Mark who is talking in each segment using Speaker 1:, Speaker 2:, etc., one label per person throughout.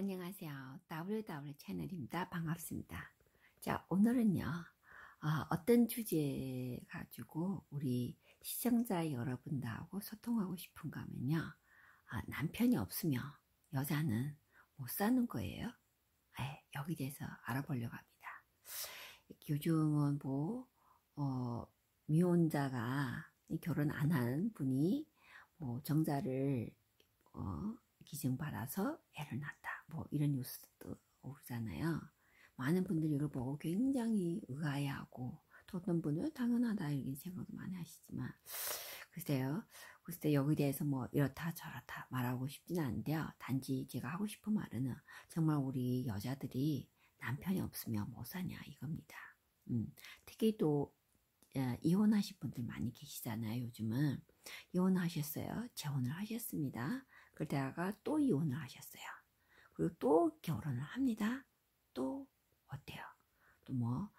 Speaker 1: 안녕하세요. WW 채널입니다. 반갑습니다. 자, 오늘은요. 어, 떤 주제 가지고 우리 시청자 여러분들하고 소통하고 싶은가 하면요. 아, 남편이 없으면 여자는 못 사는 거예요. 네, 여기 대해서 알아보려고 합니다. 요즘은 뭐 어, 미혼자가 결혼 안 한 분이 뭐 정자를 어, 기증받아서 애를 낳았다. 뭐 이런 뉴스도 오르잖아요. 많은 분들이 이걸 보고 굉장히 의아해하고 또 어떤 분은 당연하다 이런 생각도 많이 하시지만 글쎄요. 글쎄 여기 대해서 뭐 이렇다 저렇다 말하고 싶지는 않은데요. 단지 제가 하고 싶은 말은 정말 우리 여자들이 남편이 없으면 못 뭐 사냐 이겁니다. 음, 특히 또 어, 이혼하신 분들 많이 계시잖아요. 요즘은 이혼하셨어요. 재혼을 하셨습니다. 그러다가 또 이혼을 하셨어요. 그리고 또 결혼을 합니다. 또 어때요? 또 뭐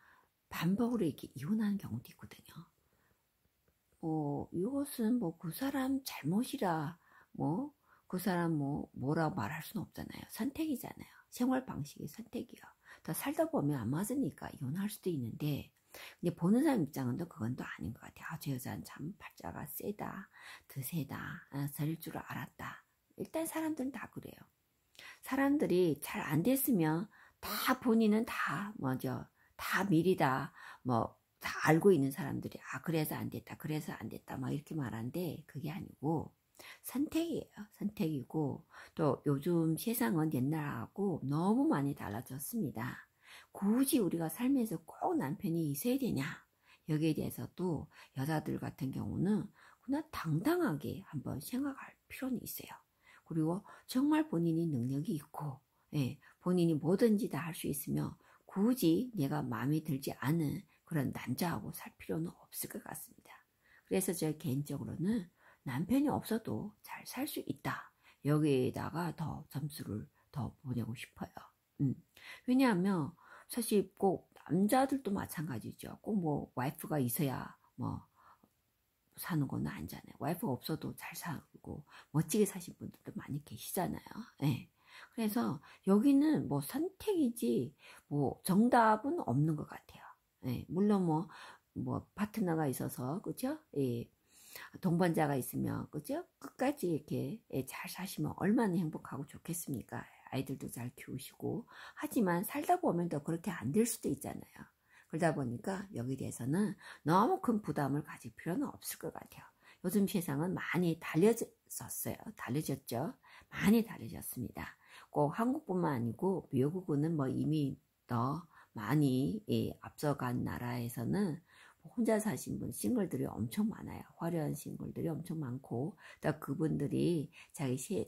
Speaker 1: 반복으로 이렇게 이혼하는 경우도 있거든요. 어, 뭐 이것은 뭐 그 사람 잘못이라 뭐 그 사람 뭐 뭐라고 말할 수는 없잖아요. 선택이잖아요. 생활 방식의 선택이요. 더 살다 보면 안 맞으니까 이혼할 수도 있는데 근데 보는 사람 입장은 또 그건 또 아닌 것 같아요. 아, 저 여자는 참 발자가 세다, 드세다, 아, 저릴 줄 알았다. 일단 사람들은 다 그래요. 사람들이 잘 안 됐으면 다 본인은 다 뭐죠 다 미리 뭐 다뭐 다 알고 있는 사람들이 아 그래서 안 됐다 그래서 안 됐다 막 이렇게 말하는데 그게 아니고 선택이에요 선택이고 또 요즘 세상은 옛날하고 너무 많이 달라졌습니다 굳이 우리가 살면서 꼭 남편이 있어야 되냐 여기에 대해서도 여자들 같은 경우는 그냥 당당하게 한번 생각할 필요는 있어요 그리고 정말 본인이 능력이 있고 예, 본인이 뭐든지 다 할 수 있으며 굳이 내가 마음에 들지 않은 그런 남자하고 살 필요는 없을 것 같습니다. 그래서 제 개인적으로는 남편이 없어도 잘 살 수 있다. 여기에다가 더 점수를 더 보내고 싶어요. 음. 왜냐하면 사실 꼭 남자들도 마찬가지죠. 꼭 뭐 와이프가 있어야 뭐 사는 거는 안잖아요. 와이프가 없어도 잘 살고 멋지게 사신 분들도 많이 계시잖아요. 네. 그래서 여기는 뭐 선택이지 뭐 정답은 없는 것 같아요. 네. 물론 뭐뭐 뭐 파트너가 있어서 그죠? 예. 동반자가 있으면 그죠? 끝까지 이렇게 예, 잘 사시면 얼마나 행복하고 좋겠습니까? 아이들도 잘 키우시고 하지만 살다 보면 더 그렇게 안 될 수도 있잖아요. 그러다 보니까 여기 대해서는 너무 큰 부담을 가질 필요는 없을 것 같아요. 요즘 세상은 많이 달려졌어요. 달려졌죠. 많이 달려졌습니다. 꼭 한국뿐만 아니고 미국은 뭐 이미 더 많이 예, 앞서간 나라에서는 혼자 사신 분 싱글들이 엄청 많아요. 화려한 싱글들이 엄청 많고 또 그분들이 자기 시,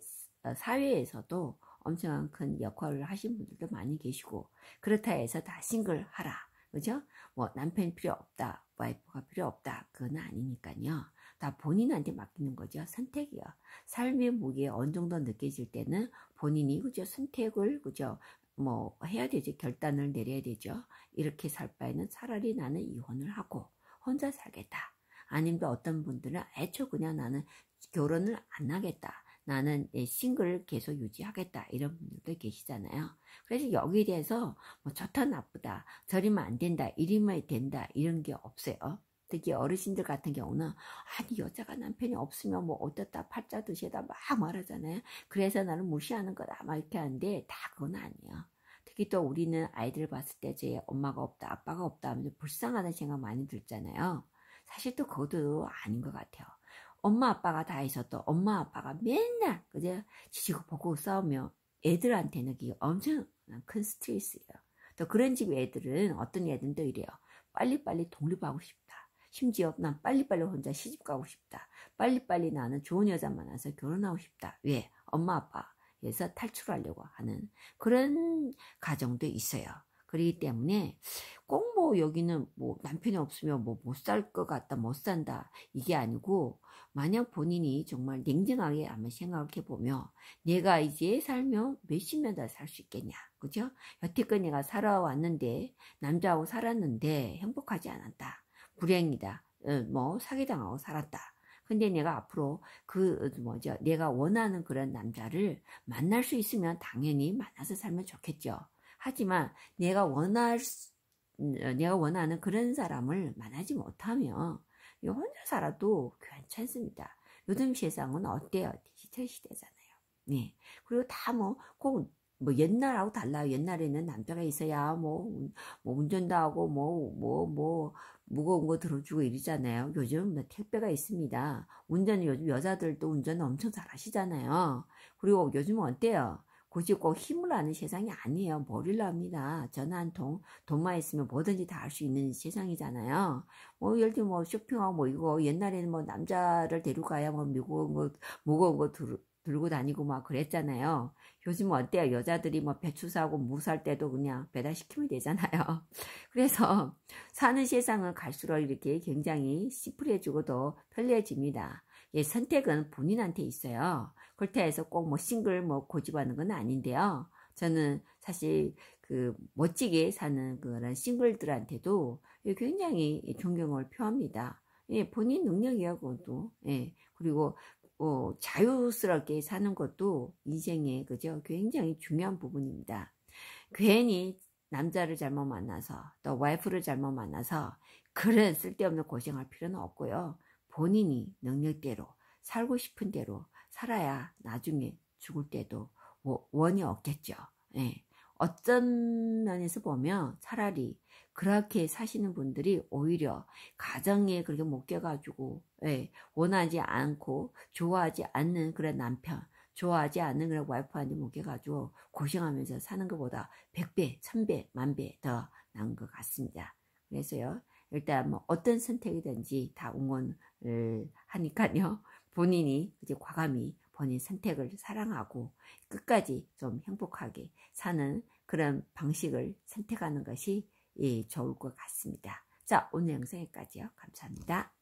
Speaker 1: 사회에서도 엄청 큰 역할을 하신 분들도 많이 계시고 그렇다 해서 다 싱글하라 그죠? 뭐 남편이 필요 없다, 와이프가 필요 없다, 그건 아니니까요. 다 본인한테 맡기는 거죠. 선택이요. 삶의 무게 어느 정도 느껴질 때는 본인이 그죠 선택을 그죠 뭐 해야 되지 결단을 내려야 되죠. 이렇게 살 바에는 차라리 나는 이혼을 하고 혼자 살겠다. 아니면 어떤 분들은 애초 그냥 나는 결혼을 안 하겠다. 나는 싱글을 계속 유지하겠다 이런 분들도 계시잖아요. 그래서 여기에 대해서 뭐 좋다 나쁘다 저리면 안 된다 이리면 된다 이런 게 없어요. 특히 어르신들 같은 경우는 아니 여자가 남편이 없으면 뭐 어떻다 팔자 드시다 막 말하잖아요. 그래서 나는 무시하는 거다 막 이렇게 하는데 다 그건 아니에요. 특히 또 우리는 아이들 봤을 때 제 엄마가 없다 아빠가 없다 하면 불쌍하다는 생각 많이 들잖아요. 사실 또 그것도 아닌 것 같아요. 엄마 아빠가 다 있어도 엄마 아빠가 맨날 그저 지지고 보고 싸우며 애들한테는 그게 엄청큰 스트레스예요. 또 그런 집 애들은 어떤 애들은 또 이래요. 빨리빨리 독립하고 싶다. 심지어 난 빨리빨리 혼자 시집 가고 싶다. 빨리빨리 나는 좋은 여자 만나서 결혼하고 싶다. 왜? 엄마 아빠에서 탈출하려고 하는 그런 가정도 있어요. 그러기 때문에 꼭 뭐 여기는 뭐 남편이 없으면 뭐 못 살 것 같다, 못 산다 이게 아니고 만약 본인이 정말 냉정하게 한번 생각해 보면 내가 이제 살면 몇십년 더 살 수 있겠냐, 그죠? 여태껏 내가 살아왔는데 남자하고 살았는데 행복하지 않았다, 불행이다, 어, 뭐 사기당하고 살았다. 근데 내가 앞으로 그 어, 뭐죠? 내가 원하는 그런 남자를 만날 수 있으면 당연히 만나서 살면 좋겠죠. 하지만 내가 원할 어, 내가 원하는 그런 사람을 만나지 못하면 혼자 살아도 괜찮습니다. 요즘 세상은 어때요? 디지털 시대잖아요. 네. 그리고 다뭐 꼭뭐 옛날하고 달라요. 옛날에는 남자가 있어야 뭐, 뭐 운전도 하고 뭐 뭐, 뭐, 무거운 거 들어주고 이러잖아요. 요즘 뭐 택배가 있습니다. 운전 요즘 여자들도 운전 엄청 잘하시잖아요. 그리고 요즘 어때요? 굳이 꼭 힘을 아는 세상이 아니에요. 머리를 합니다. 전화 한 통, 돈만 있으면 뭐든지 다 할 수 있는 세상이잖아요. 뭐, 예를 들면 뭐 쇼핑하고 뭐 이거, 옛날에는 뭐 남자를 데리고가야뭐 무거운 거, 뭐, 무거운 거 들, 들고 다니고 막 그랬잖아요. 요즘 어때요? 여자들이 뭐 배추 사고 무 살 때도 그냥 배달시키면 되잖아요. 그래서 사는 세상은 갈수록 이렇게 굉장히 시플해지고더 편리해집니다. 예, 선택은 본인한테 있어요. 그렇다 해서 꼭 뭐 싱글 뭐 고집하는 건 아닌데요. 저는 사실 그 멋지게 사는 그런 싱글들한테도 예, 굉장히 예, 존경을 표합니다. 예, 본인 능력이야, 그도 예, 그리고, 어, 자유스럽게 사는 것도 인생의, 그죠? 굉장히 중요한 부분입니다. 괜히 남자를 잘못 만나서, 또 와이프를 잘못 만나서, 그런 쓸데없는 고생할 필요는 없고요. 본인이 능력대로 살고 싶은 대로 살아야 나중에 죽을 때도 원이 없겠죠. 예. 어떤 면에서 보면 차라리 그렇게 사시는 분들이 오히려 가정에 그렇게 못 껴가지고 예, 원하지 않고 좋아하지 않는 그런 남편 좋아하지 않는 그런 와이프한테 못 껴가지고 고생하면서 사는 것보다 100배, 1000배, 만 배 더 나은 것 같습니다. 그래서요. 일단 뭐 어떤 선택이든지 다 응원을 하니까요. 본인이 이제 과감히 본인 선택을 사랑하고 끝까지 좀 행복하게 사는 그런 방식을 선택하는 것이 예, 좋을 것 같습니다. 자, 오늘 영상 여기까지요. 감사합니다.